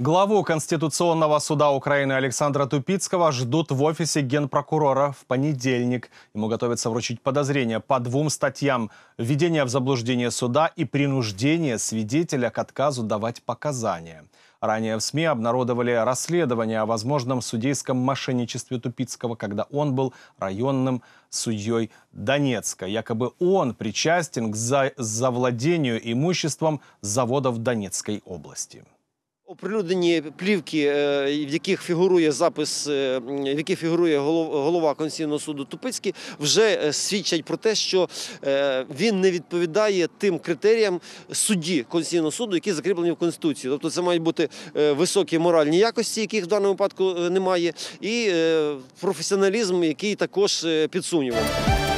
Главу Конституционного суда Украины Александра Тупицкого ждут в офисе генпрокурора в понедельник. Ему готовится вручить подозрения по двум статьям – введение в заблуждение суда и принуждение свидетеля к отказу давать показания. Ранее в СМИ обнародовали расследование о возможном судейском мошенничестве Тупицкого, когда он был районным судьей Донецка. Якобы он причастен к завладению имуществом заводов Донецкой области. Оприлюднені плівки, е, в яких фігурує запис, е, в яких фігурує голова Конституційного суду Тупицький, вже е, свідчать про те, що він не відповідає тим критеріям судді Конституційного суду, які закріплені в Конституції. Тобто це мають бути високі моральні якості, яких в даному випадку немає, і професіоналізм, який також підсунював.